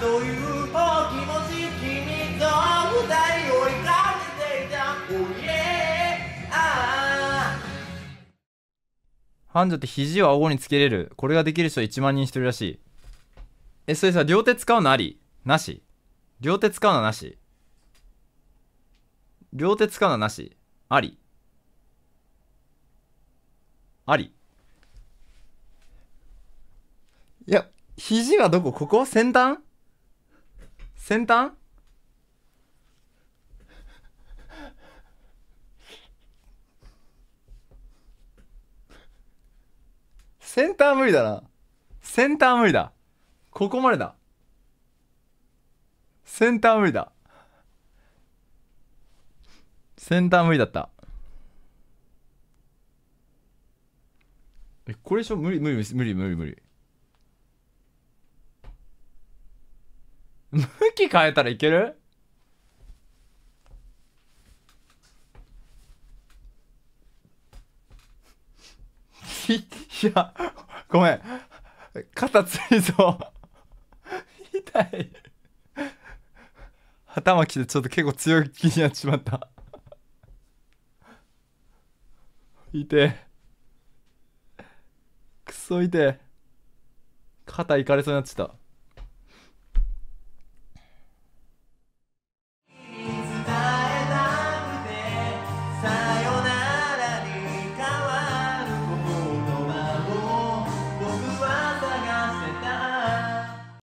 というお気持ち君と二人追いかけていた Oh yeah ハンジョって肘を顎につけれるこれができる人1万人一人らしいえそれさ両手使うのありなし両手使うのなし両手使うのなしありありいや肘はどこここは先端先端センター無理だな。センター無理だ。ここまでだ。センター無理だ。センター無理だった。え、これでしょ無理無理無理無理無理無理。向き変えたらいける いや、ごめん。肩ついそう。痛い。頭きてちょっと結構強い気になっちまった。痛え。クソ痛え。肩いかれそうになっちゃった。